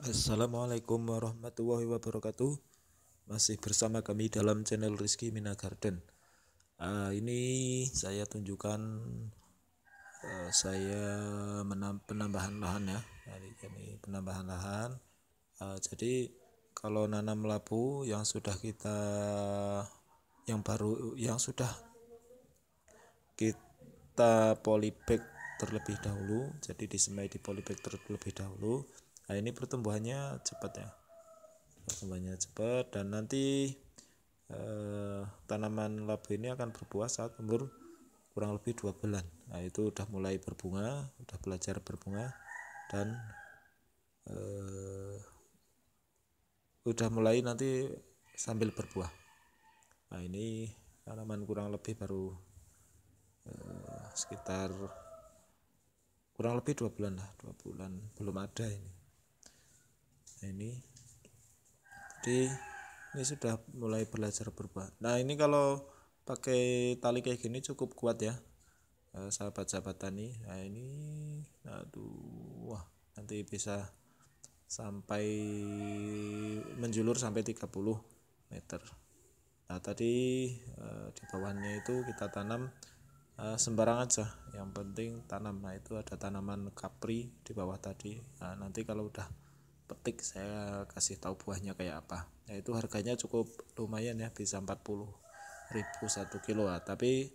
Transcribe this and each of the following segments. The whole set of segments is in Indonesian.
Assalamualaikum warahmatullahi wabarakatuh Masih bersama kami dalam channel Rizky Mina Garden uh, ah, Ini saya tunjukkan uh, Saya menam penambahan lahan ya ini Penambahan lahan uh, Jadi kalau nanam labu yang sudah kita Yang baru yang sudah Kita polybag terlebih dahulu Jadi disemai di polybag terlebih dahulu nah ini pertumbuhannya cepat ya pertumbuhannya cepat dan nanti eh, tanaman labu ini akan berbuah saat umur kurang lebih 2 bulan nah itu udah mulai berbunga udah belajar berbunga dan eh, udah mulai nanti sambil berbuah nah ini tanaman kurang lebih baru eh, sekitar kurang lebih dua bulan lah dua bulan belum ada ini nah ini jadi ini sudah mulai belajar berubah nah ini kalau pakai tali kayak gini cukup kuat ya eh, sahabat-sahabat tani nah ini aduh wah nanti bisa sampai menjulur sampai 30 meter nah tadi eh, di bawahnya itu kita tanam eh, sembarang aja yang penting tanam nah itu ada tanaman kapri di bawah tadi nah nanti kalau udah petik saya kasih tahu buahnya kayak apa yaitu nah, harganya cukup lumayan ya bisa 40 ribu satu kilo ah, tapi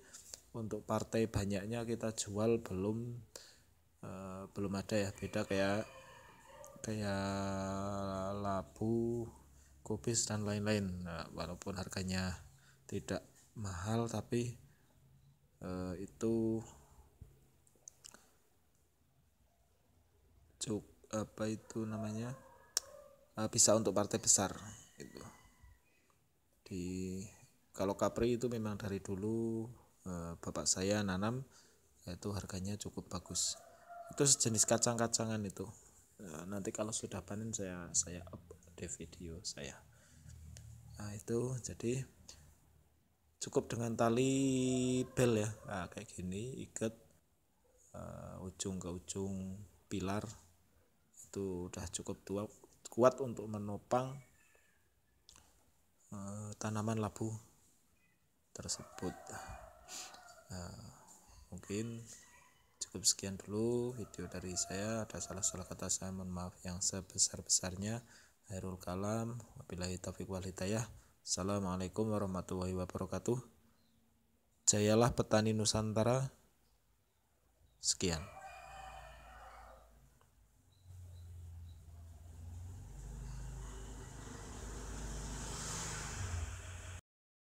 untuk partai banyaknya kita jual belum uh, belum ada ya beda kayak kayak labu kubis dan lain-lain nah, walaupun harganya tidak mahal tapi uh, itu cuk apa itu namanya uh, bisa untuk partai besar itu di kalau Capri itu memang dari dulu uh, bapak saya nanam itu harganya cukup bagus itu sejenis kacang-kacangan itu uh, nanti kalau sudah panen saya saya up di video saya nah, itu jadi cukup dengan tali bel ya nah, kayak gini ikat uh, ujung ke ujung pilar itu udah cukup tua kuat untuk menopang uh, tanaman labu tersebut uh, mungkin cukup sekian dulu video dari saya ada salah-salah kata saya mohon maaf yang sebesar-besarnya Hairul Kalam wabillahi taufiq wal hidayah Assalamualaikum warahmatullahi wabarakatuh Jayalah petani Nusantara Sekian